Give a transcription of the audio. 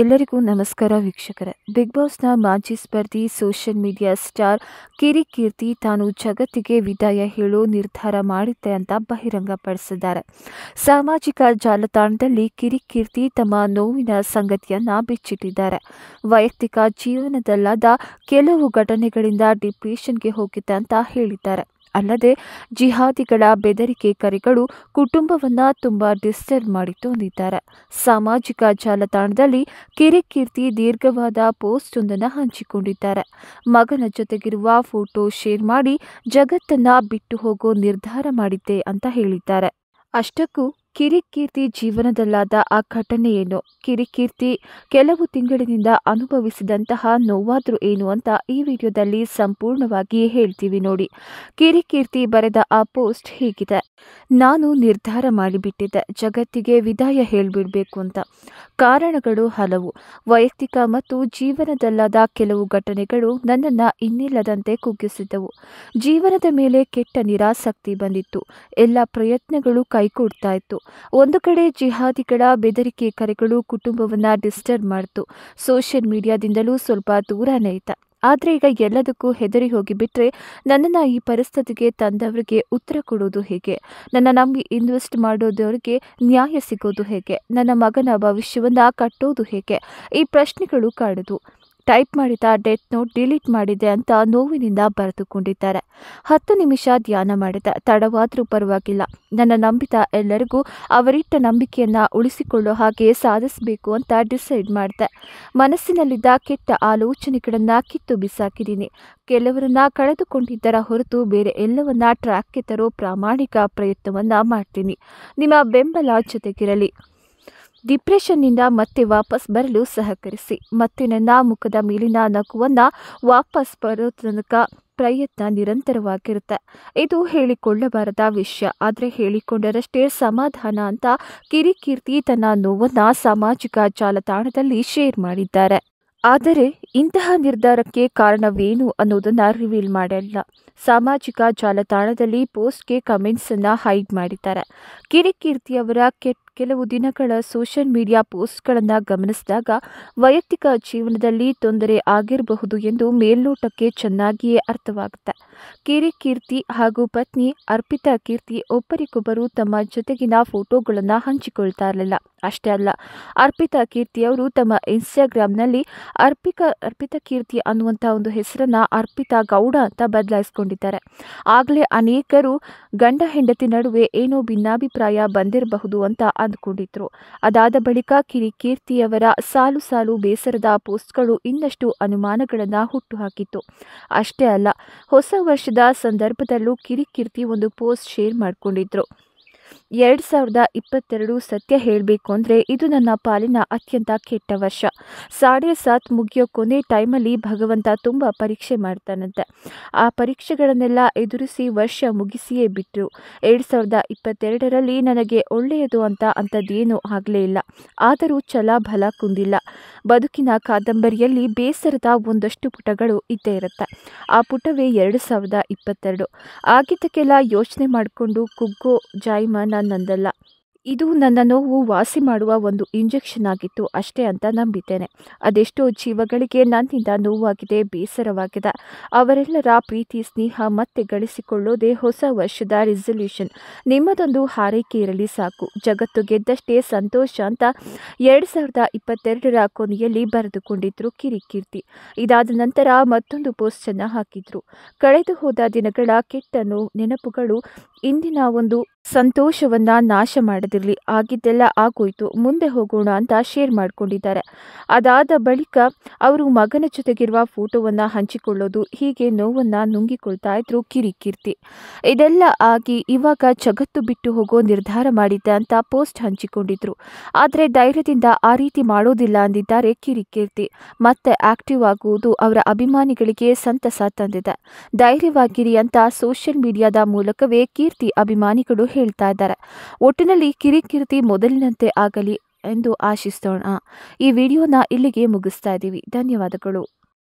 ಎಲ್ಲರಿಗೂ ನಮಸ್ಕಾರ ವೀಕ್ಷಕರೇ ಬಿಗ್ ಬಾಸ್ನ ಮಾಜಿ ಸ್ಪರ್ಧಿ ಸೋಷಿಯಲ್ ಮೀಡಿಯಾ ಸ್ಟಾರ್ ಕಿರಿ ಕೀರ್ತಿ ತಾನು ಜಗತ್ತಿಗೆ ವಿದಾಯ ಹೇಳೋ ನಿರ್ಧಾರ ಮಾಡಿದ್ದೆ ಅಂತ ಬಹಿರಂಗಪಡಿಸಿದ್ದಾರೆ ಸಾಮಾಜಿಕ ಜಾಲತಾಣದಲ್ಲಿ ಕಿರಿ ಕೀರ್ತಿ ತಮ್ಮ ನೋವಿನ ಸಂಗತಿಯನ್ನ ಬಿಚ್ಚಿಟ್ಟಿದ್ದಾರೆ ವೈಯಕ್ತಿಕ ಜೀವನದಲ್ಲಾದ ಕೆಲವು ಘಟನೆಗಳಿಂದ ಡಿಪ್ರೆಷನ್ಗೆ ಹೋಗಿದ್ದೆ ಅಂತ ಹೇಳಿದ್ದಾರೆ ಅಲ್ಲದೆ ಜಿಹಾದಿಗಳ ಬೆದರಿಕೆ ಕರೆಗಳು ಕುಟುಂಬವನ್ನ ತುಂಬಾ ಡಿಸ್ಟರ್ಬ್ ಮಾಡಿ ಅಂದಿದ್ದಾರೆ ಸಾಮಾಜಿಕ ಜಾಲತಾಣದಲ್ಲಿ ಕಿರಿಕೀರ್ತಿ ದೀರ್ಘವಾದ ಪೋಸ್ಟ್ ಒಂದನ್ನು ಹಂಚಿಕೊಂಡಿದ್ದಾರೆ ಮಗನ ಜೊತೆಗಿರುವ ಫೋಟೋ ಶೇರ್ ಮಾಡಿ ಜಗತ್ತನ್ನ ಬಿಟ್ಟು ಹೋಗೋ ನಿರ್ಧಾರ ಮಾಡಿದ್ದೆ ಅಂತ ಹೇಳಿದ್ದಾರೆ ಅಷ್ಟಕ್ಕೂ ಕಿರಿಕೀರ್ತಿ ಜೀವನದಲ್ಲಾದ ಆ ಘಟನೆಯೇನು ಕಿರಿಕೀರ್ತಿ ಕೆಲವು ತಿಂಗಳಿನಿಂದ ಅನುಭವಿಸಿದಂತಹ ನೋವಾದರೂ ಏನು ಅಂತ ಈ ವಿಡಿಯೋದಲ್ಲಿ ಸಂಪೂರ್ಣವಾಗಿ ಹೇಳ್ತೀವಿ ನೋಡಿ ಕಿರಿಕೀರ್ತಿ ಬರೆದ ಆ ಪೋಸ್ಟ್ ಹೀಗಿದೆ ನಾನು ನಿರ್ಧಾರ ಮಾಡಿಬಿಟ್ಟಿದ್ದೆ ಜಗತ್ತಿಗೆ ವಿದಾಯ ಹೇಳಿಬಿಡಬೇಕು ಅಂತ ಕಾರಣಗಳು ಹಲವು ವೈಯಕ್ತಿಕ ಮತ್ತು ಜೀವನದಲ್ಲಾದ ಕೆಲವು ಘಟನೆಗಳು ನನ್ನನ್ನು ಇನ್ನಿಲ್ಲದಂತೆ ಕುಗ್ಗಿಸಿದ್ದವು ಜೀವನದ ಮೇಲೆ ಕೆಟ್ಟ ನಿರಾಸಕ್ತಿ ಬಂದಿತ್ತು ಎಲ್ಲ ಪ್ರಯತ್ನಗಳು ಕೈಕೊಡ್ತಾ ಇತ್ತು ಒಂದು ಕಡೆ ಜಿಹಾದಿಗಳ ಬೆದರಿಕೆ ಕರೆಗಳು ಕುಟುಂಬವನ್ನು ಡಿಸ್ಟರ್ಬ್ ಮಾಡಿತು ಸೋಷಿಯಲ್ ಮೀಡಿಯಾದಿಂದಲೂ ಸ್ವಲ್ಪ ದೂರ ನೈತ ಆದರೆ ಈಗ ಎಲ್ಲದಕ್ಕೂ ಹೆದರಿ ಹೋಗಿಬಿಟ್ರೆ ನನ್ನನ್ನು ಈ ಪರಿಸ್ಥಿತಿಗೆ ತಂದವರಿಗೆ ಉತ್ತರ ಕೊಡೋದು ಹೇಗೆ ನನ್ನ ನಂಬಿ ಇನ್ವೆಸ್ಟ್ ಮಾಡೋದವ್ರಿಗೆ ನ್ಯಾಯ ಸಿಗೋದು ಹೇಗೆ ನನ್ನ ಮಗನ ಭವಿಷ್ಯವನ್ನು ಕಟ್ಟೋದು ಹೇಗೆ ಈ ಪ್ರಶ್ನೆಗಳು ಕಾಡುದು ಟೈಪ್ ಮಾಡಿದ ಡೆತ್ ನೋಟ್ ಡಿಲೀಟ್ ಮಾಡಿದೆ ಅಂತ ನೋವಿನಿಂದ ಬರೆದುಕೊಂಡಿದ್ದಾರೆ ಹತ್ತು ನಿಮಿಷ ಧ್ಯಾನ ಮಾಡಿದ ತಡವಾದರೂ ಪರವಾಗಿಲ್ಲ ನನ್ನ ನಂಬಿತ ಎಲ್ಲರಿಗೂ ಅವರಿಟ್ಟ ನಂಬಿಕೆಯನ್ನು ಉಳಿಸಿಕೊಳ್ಳೋ ಹಾಗೆ ಸಾಧಿಸಬೇಕು ಅಂತ ಡಿಸೈಡ್ ಮಾಡಿದೆ ಮನಸ್ಸಿನಲ್ಲಿದ್ದ ಕೆಟ್ಟ ಆಲೋಚನೆಗಳನ್ನು ಕಿತ್ತು ಬಿಸಾಕಿದ್ದೀನಿ ಕೆಲವರನ್ನ ಕಳೆದುಕೊಂಡಿದ್ದರ ಹೊರತು ಬೇರೆ ಎಲ್ಲವನ್ನ ಟ್ರ್ಯಾಕ್ಗೆ ತರೋ ಪ್ರಾಮಾಣಿಕ ಪ್ರಯತ್ನವನ್ನು ಮಾಡ್ತೀನಿ ನಿಮ್ಮ ಬೆಂಬಲ ಜೊತೆಗಿರಲಿ ಡಿಪ್ರೆಷನ್ನಿಂದ ಮತ್ತೆ ವಾಪಸ್ ಬರಲು ಸಹಕರಿಸಿ ಮತ್ತೆ ನನ್ನ ಮುಖದ ಮೇಲಿನ ನಗುವನ್ನು ವಾಪಸ್ ಬರೋ ತನಕ ಪ್ರಯತ್ನ ನಿರಂತರವಾಗಿರುತ್ತೆ ಇದು ಹೇಳಿಕೊಳ್ಳಬಾರದ ವಿಷಯ ಆದರೆ ಹೇಳಿಕೊಂಡರಷ್ಟೇ ಸಮಾಧಾನ ಅಂತ ಕಿರಿಕೀರ್ತಿ ತನ್ನ ನೋವನ್ನು ಸಾಮಾಜಿಕ ಜಾಲತಾಣದಲ್ಲಿ ಶೇರ್ ಮಾಡಿದ್ದಾರೆ ಆದರೆ ಇಂತಹ ನಿರ್ಧಾರಕ್ಕೆ ಕಾರಣವೇನು ಅನ್ನೋದನ್ನು ರಿವೀಲ್ ಮಾಡಲ್ಲ ಸಾಮಾಜಿಕ ಜಾಲತಾಣದಲ್ಲಿ ಪೋಸ್ಟ್ಗೆ ಕಮೆಂಟ್ಸನ್ನು ಹೈಡ್ ಮಾಡಿದ್ದಾರೆ ಕಿರಿಕೀರ್ತಿಯವರ ಅವರ ಕೆಲವು ದಿನಗಳ ಸೋಷಿಯಲ್ ಮೀಡಿಯಾ ಪೋಸ್ಟ್ಗಳನ್ನು ಗಮನಿಸಿದಾಗ ವೈಯಕ್ತಿಕ ಜೀವನದಲ್ಲಿ ತೊಂದರೆ ಆಗಿರಬಹುದು ಎಂದು ಮೇಲ್ನೋಟಕ್ಕೆ ಚೆನ್ನಾಗಿಯೇ ಅರ್ಥವಾಗುತ್ತೆ ಕಿರಿ ಕೀರ್ತಿ ಹಾಗೂ ಪತ್ನಿ ಅರ್ಪಿತಾ ಕೀರ್ತಿ ಒಬ್ಬರಿಗೊಬ್ಬರು ತಮ್ಮ ಜೊತೆಗಿನ ಫೋಟೋಗಳನ್ನು ಹಂಚಿಕೊಳ್ತಾ ಇರಲಿಲ್ಲ ಅಷ್ಟೇ ಅಲ್ಲ ಅರ್ಪಿತಾ ಕೀರ್ತಿ ಅವರು ತಮ್ಮ ಇನ್ಸ್ಟಾಗ್ರಾಮ್ನಲ್ಲಿ ಅರ್ಪಿಕಾ ಅರ್ಪಿತಾ ಕೀರ್ತಿ ಅನ್ನುವಂಥ ಒಂದು ಹೆಸರನ್ನ ಅರ್ಪಿತಾ ಗೌಡ ಅಂತ ಬದಲಾಯಿಸಿಕೊಂಡಿದ್ದಾರೆ ಆಗಲೇ ಅನೇಕರು ಗಂಡ ಹೆಂಡತಿ ನಡುವೆ ಏನೋ ಭಿನ್ನಾಭಿಪ್ರಾಯ ಬಂದಿರಬಹುದು ಅಂತ ಅಂದ್ಕೊಂಡಿದ್ರು ಅದಾದ ಬಳಿಕ ಕಿರಿ ಕೀರ್ತಿಯವರ ಸಾಲು ಸಾಲು ಬೇಸರದ ಪೋಸ್ಟ್ಗಳು ಇನ್ನಷ್ಟು ಅನುಮಾನಗಳನ್ನು ಹುಟ್ಟುಹಾಕಿತ್ತು ಅಷ್ಟೇ ಅಲ್ಲ ಹೊಸ ವರ್ಷದ ಸಂದರ್ಭದಲ್ಲೂ ಕಿರಿಕಿರ್ತಿ ಒಂದು ಪೋಸ್ಟ್ ಶೇರ್ ಮಾಡಿಕೊಂಡಿದ್ರು ಎರಡು ಸಾವಿರದ ಇಪ್ಪತ್ತೆರಡು ಸತ್ಯ ಹೇಳಬೇಕು ಅಂದರೆ ಇದು ನನ್ನ ಪಾಲಿನ ಅತ್ಯಂತ ಕೆಟ್ಟ ವರ್ಷ ಸಾಡೆ ಸಾತ್ ಮುಗಿಯೋ ಕೊನೆ ಟೈಮಲ್ಲಿ ಭಗವಂತ ತುಂಬ ಪರೀಕ್ಷೆ ಮಾಡ್ತಾನಂತೆ ಆ ಪರೀಕ್ಷೆಗಳನ್ನೆಲ್ಲ ಎದುರಿಸಿ ವರ್ಷ ಮುಗಿಸಿಯೇ ಬಿಟ್ಟರು ಎರಡು ಸಾವಿರದ ಇಪ್ಪತ್ತೆರಡರಲ್ಲಿ ನನಗೆ ಒಳ್ಳೆಯದು ಅಂತ ಅಂಥದ್ದೇನೂ ಆಗಲೇ ಇಲ್ಲ ಆದರೂ ಛಲ ಬಲ ಕುಂದಿಲ್ಲ ಬದುಕಿನ ಕಾದಂಬರಿಯಲ್ಲಿ ಬೇಸರದ ಒಂದಷ್ಟು ಪುಟಗಳು ಇದ್ದೇ ಇರುತ್ತೆ ಆ ಪುಟವೇ ಎರಡು ಸಾವಿರದ ಇಪ್ಪತ್ತೆರಡು ಆಗಿದ್ದಕ್ಕೆಲ್ಲ ಯೋಚನೆ ಮಾಡಿಕೊಂಡು ಕುಗ್ಗೋ ಜಾಯ್ಮ ನಂದಲ್ಲ ಇದು ನನ್ನ ನೋವು ವಾಸಿ ಮಾಡುವ ಒಂದು ಇಂಜೆಕ್ಷನ್ ಆಗಿತ್ತು ಅಷ್ಟೇ ಅಂತ ನಂಬಿದ್ದೇನೆ ಅದೆಷ್ಟೋ ಜೀವಗಳಿಗೆ ನನ್ನಿಂದ ನೋವಾಗಿದೆ ಬೇಸರವಾಗಿದೆ ಅವರೆಲ್ಲರ ಪ್ರೀತಿ ಸ್ನೇಹ ಮತ್ತೆ ಗಳಿಸಿಕೊಳ್ಳೋದೇ ಹೊಸ ವರ್ಷದ ರೆಸೊಲ್ಯೂಷನ್ ನಿಮ್ಮದೊಂದು ಹಾರೈಕೆ ಇರಲಿ ಸಾಕು ಜಗತ್ತು ಗೆದ್ದಷ್ಟೇ ಸಂತೋಷ ಅಂತ ಎರಡು ಸಾವಿರದ ಇಪ್ಪತ್ತೆರಡರ ಕೊನೆಯಲ್ಲಿ ಬರೆದುಕೊಂಡಿದ್ರು ಕಿರಿಕೀರ್ತಿ ಇದಾದ ನಂತರ ಮತ್ತೊಂದು ಪೋಸ್ಟನ್ನು ಹಾಕಿದ್ರು ಕಳೆದು ಹೋದ ದಿನಗಳ ಕೆಟ್ಟ ನೆನಪುಗಳು ಇಂದಿನ ಒಂದು ಸಂತೋಷವನ್ನ ನಾಶ ಮಾಡದಿರಲಿ ಆಗಿದ್ದೆಲ್ಲ ಆಗೋಯ್ತು ಮುಂದೆ ಹೋಗೋಣ ಅಂತ ಶೇರ್ ಮಾಡ್ಕೊಂಡಿದ್ದಾರೆ ಅದಾದ ಬಳಿಕ ಅವರು ಮಗನ ಜೊತೆಗಿರುವ ಫೋಟೋವನ್ನ ಹಂಚಿಕೊಳ್ಳೋದು ಹೀಗೆ ನೋವನ್ನ ನುಂಗಿಕೊಳ್ತಾ ಇದ್ರು ಕಿರಿಕೀರ್ತಿ ಇದೆಲ್ಲ ಆಗಿ ಇವಾಗ ಜಗತ್ತು ಬಿಟ್ಟು ಹೋಗೋ ನಿರ್ಧಾರ ಮಾಡಿದ್ದೆ ಅಂತ ಪೋಸ್ಟ್ ಹಂಚಿಕೊಂಡಿದ್ರು ಆದರೆ ಧೈರ್ಯದಿಂದ ಆ ರೀತಿ ಮಾಡೋದಿಲ್ಲ ಅಂದಿದ್ದಾರೆ ಕಿರಿಕೀರ್ತಿ ಮತ್ತೆ ಆಕ್ಟಿವ್ ಆಗುವುದು ಅವರ ಅಭಿಮಾನಿಗಳಿಗೆ ಸಂತಸ ತಂದಿದೆ ಧೈರ್ಯವಾಗಿರಿ ಅಂತ ಸೋಷಿಯಲ್ ಮೀಡಿಯಾದ ಮೂಲಕವೇ ಕೀರ್ತಿ ಅಭಿಮಾನಿಗಳು ಹೇಳ್ತಾ ಇದ್ದಾರೆ ಒಟ್ಟಿನಲ್ಲಿ ಕಿರಿಕಿರಿತಿ ಮೊದಲಿನಂತೆ ಆಗಲಿ ಎಂದು ಆಶಿಸೋಣ ಈ ವಿಡಿಯೋನ ಇಲ್ಲಿಗೆ ಮುಗಿಸ್ತಾ ಇದ್ದೀವಿ ಧನ್ಯವಾದಗಳು